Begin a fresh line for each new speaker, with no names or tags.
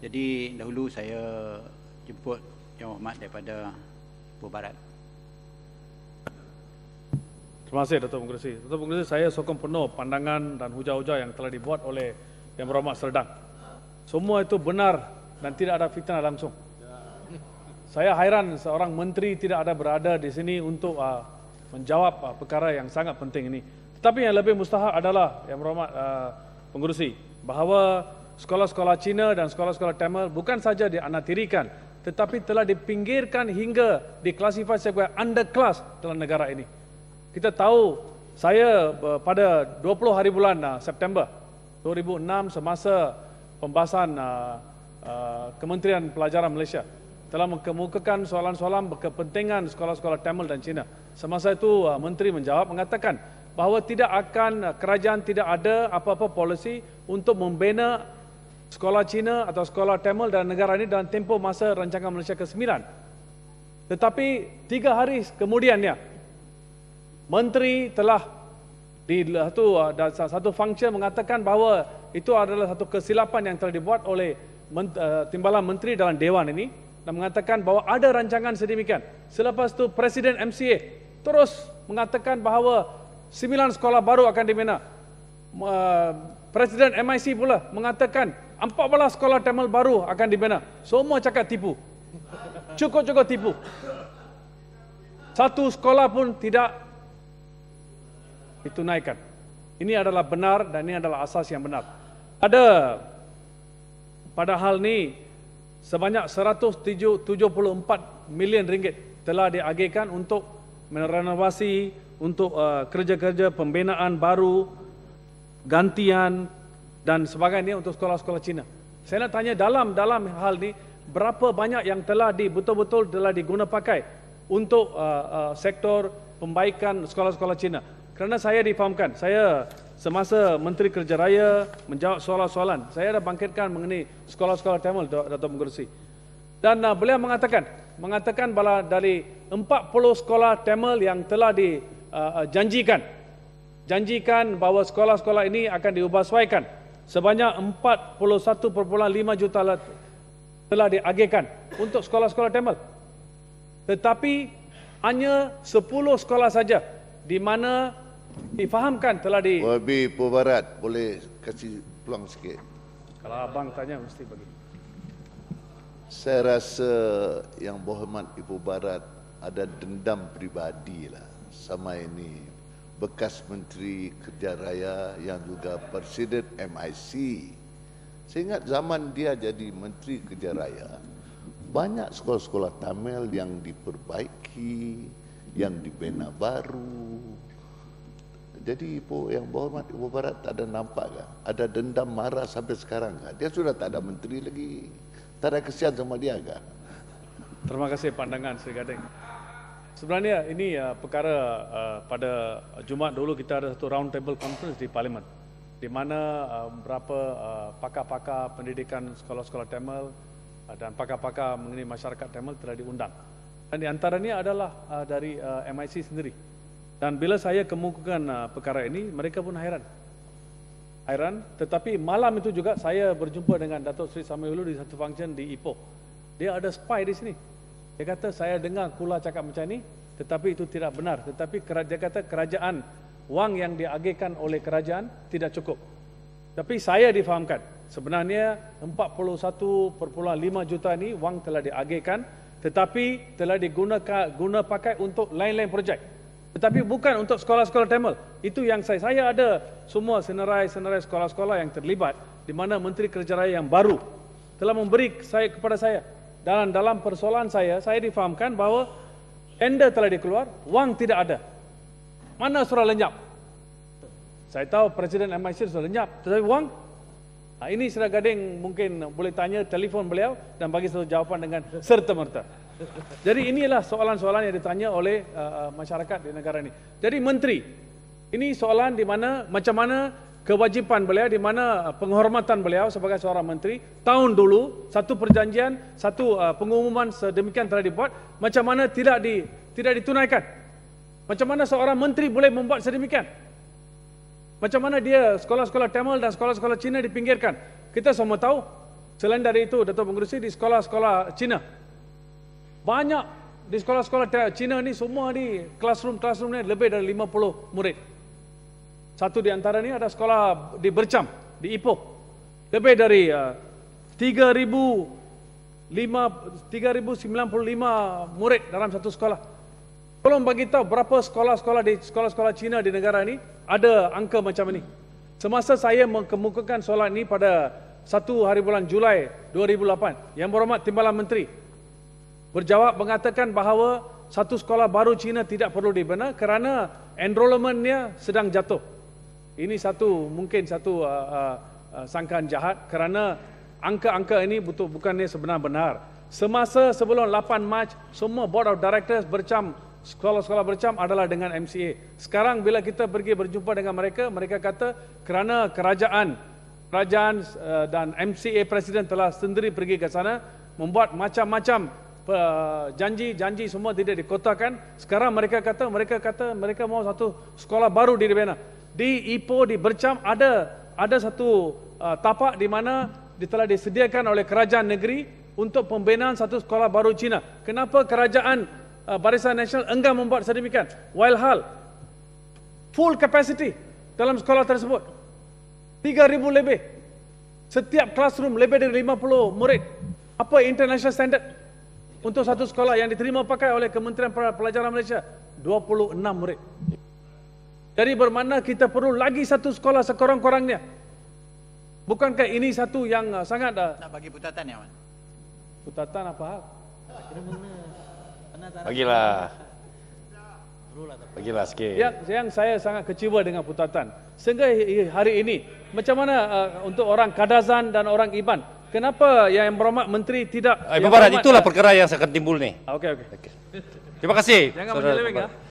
Jadi dahulu saya jemput Yang Muhammad daripada Pulau Barat. Terima kasih Datuk Pengerusi. Datuk Pengerusi, saya sokong penuh pandangan dan hujah-hujah yang telah dibuat oleh Yang Berhormat Serdang. Semua itu benar dan tidak ada fitnah langsung. Saya hairan seorang menteri tidak ada berada di sini untuk uh, menjawab uh, perkara yang sangat penting ini. Tetapi yang lebih mustahak adalah Yang Berhormat uh, ah, Pengerusi, Bahawa sekolah-sekolah Cina dan sekolah-sekolah Tamil bukan saja dianatirikan tetapi telah dipinggirkan hingga diklasifikasi sebagai underclass dalam negara ini. Kita tahu saya eh, pada 20 hari bulan eh, September 2006 semasa pembahasan eh, Kementerian Pelajaran Malaysia telah mengemukakan soalan-soalan berkepentingan sekolah-sekolah Tamil dan Cina. Semasa itu menteri menjawab mengatakan bahawa tidak akan kerajaan tidak ada apa-apa polisi untuk membina sekolah Cina atau sekolah Tamil dan negara ini dalam tempoh masa rancangan Malaysia ke-9. Tetapi tiga hari kemudiannya, Menteri telah di satu, uh, satu function mengatakan bahawa itu adalah satu kesilapan yang telah dibuat oleh uh, timbalan Menteri dalam Dewan ini dan mengatakan bahawa ada rancangan sedemikian. Selepas itu Presiden MCA terus mengatakan bahawa sembilan sekolah baru akan dibina. Uh, Presiden MIC pula mengatakan Empat 14 sekolah Tamil baru akan dibina. Semua cakap tipu. Cukup-cukup tipu. Satu sekolah pun tidak ditunaikan. Ini adalah benar dan ini adalah asas yang benar. Ada pada hal ini sebanyak 174 million ringgit telah diagihkan untuk merenovasi untuk uh, kerja-kerja pembinaan baru gantian dan sebagainya untuk sekolah-sekolah Cina. Saya nak tanya dalam dalam hal ni berapa banyak yang telah di betul-betul telah diguna pakai untuk uh, uh, sektor pembaikan sekolah-sekolah Cina. Kerana saya difahamkan, saya semasa Menteri Kerja Raya menjawab soalan-soalan, saya ada bangkitkan mengenai sekolah-sekolah Tamil Dato' Mengurusi. Dan uh, beliau mengatakan, mengatakan bahawa dari 40 sekolah Tamil yang telah dijanjikan, uh, uh janjikan bahawa sekolah-sekolah ini akan diubah suaikan sebanyak 41.5 juta telah diagihkan untuk sekolah-sekolah Tamil. Tetapi hanya 10 sekolah saja di mana difahamkan telah di YB
Pobarat boleh kasih peluang sikit.
Kalau abang tanya mesti bagi.
Saya rasa yang berhormat Ibu Barat ada dendam pribadilah sama ini bekas Menteri Kerja Raya yang juga Presiden MIC. Saya ingat zaman dia jadi Menteri Kerja Raya, banyak sekolah-sekolah Tamil yang diperbaiki, yang dibina baru. Jadi Ibu yang berhormat Ibu Barat tak ada nampak kan? Ada dendam marah sampai sekarang kan? Dia sudah tak ada menteri lagi. Tak ada kesian sama dia kan?
Terima kasih pandangan Sri Gading. Sebenarnya ini uh, perkara uh, pada Jumaat dulu kita ada satu round table conference di Parlimen di mana beberapa uh, uh, pakar-pakar pendidikan sekolah-sekolah Tamil uh, dan pakar-pakar mengenai masyarakat Tamil telah diundang. Dan di antaranya adalah uh, dari uh, MIC sendiri. Dan bila saya kemukakan uh, perkara ini, mereka pun hairan. Hairan, tetapi malam itu juga saya berjumpa dengan Datuk Sri Samuel di satu function di Ipoh. Dia ada spy di sini. Dia kata saya dengar Kula cakap macam ni tetapi itu tidak benar. Tetapi kerajaan dia kata kerajaan wang yang diagihkan oleh kerajaan tidak cukup. Tapi saya difahamkan sebenarnya 41.5 juta ni wang telah diagihkan tetapi telah digunakan guna pakai untuk lain-lain projek. Tetapi bukan untuk sekolah-sekolah Tamil. Itu yang saya saya ada semua senarai-senarai sekolah-sekolah yang terlibat di mana Menteri Kerja Raya yang baru telah memberi saya kepada saya dalam dalam persoalan saya, saya difahamkan bahawa tender telah dikeluar, wang tidak ada. Mana surat lenyap? Saya tahu Presiden MIC sudah lenyap, tetapi wang? Ha, ini Sri Gading mungkin boleh tanya telefon beliau dan bagi satu jawapan dengan serta-merta. Jadi inilah soalan-soalan yang ditanya oleh uh, uh masyarakat di negara ini. Jadi menteri, ini soalan di mana macam mana kewajipan beliau di mana uh, penghormatan beliau sebagai seorang menteri tahun dulu satu perjanjian satu uh, pengumuman sedemikian telah dibuat macam mana tidak di tidak ditunaikan macam mana seorang menteri boleh membuat sedemikian macam mana dia sekolah-sekolah Tamil dan sekolah-sekolah Cina dipinggirkan kita semua tahu selain dari itu datuk Pengurusi di sekolah-sekolah Cina banyak di sekolah-sekolah Cina ni semua di classroom-classroom ni lebih dari 50 murid satu di antara ini ada sekolah di Bercam, di Ipoh. Lebih dari uh, 3,000, 3,095 murid dalam satu sekolah. Tolong bagi tahu berapa sekolah-sekolah di sekolah-sekolah Cina di negara ini ada angka macam ini. Semasa saya mengemukakan soalan ini pada satu hari bulan Julai 2008, Yang Berhormat Timbalan Menteri berjawab mengatakan bahawa satu sekolah baru Cina tidak perlu dibina kerana enrolmentnya sedang jatuh. Ini satu mungkin satu uh, uh, uh, sangkaan jahat kerana angka-angka ini betul bukannya sebenar-benar. Semasa sebelum 8 Mac semua board of directors bercam sekolah-sekolah bercam adalah dengan MCA. Sekarang bila kita pergi berjumpa dengan mereka, mereka kata kerana kerajaan kerajaan uh, dan MCA presiden telah sendiri pergi ke sana membuat macam-macam janji-janji semua tidak dikotakan. Sekarang mereka kata mereka kata mereka mahu satu sekolah baru di Rebena di Ipoh di Bercam ada ada satu uh, tapak di mana telah disediakan oleh kerajaan negeri untuk pembinaan satu sekolah baru Cina. Kenapa kerajaan uh, Barisan Nasional enggan membuat sedemikian? Walhal full capacity dalam sekolah tersebut 3000 lebih. Setiap classroom lebih dari 50 murid. Apa international standard untuk satu sekolah yang diterima pakai oleh Kementerian Pelajaran Malaysia 26 murid. Jadi bermakna kita perlu lagi satu sekolah sekurang-kurangnya. Bukankah ini satu yang uh, sangat dah? Uh, Nak bagi putatan ya, man? Putatan apa? mana? Bagilah. Bagilah sikit. Ya, yang, yang saya sangat kecewa dengan putatan. Sehingga hari ini, macam mana uh, untuk orang Kadazan dan orang Iban? Kenapa yang berhormat menteri tidak... Eh, Ibu Barat, itulah kan? perkara yang akan timbul ni. Ah, okey, okey. Okay.
Terima kasih. Jangan menyeleweng ya.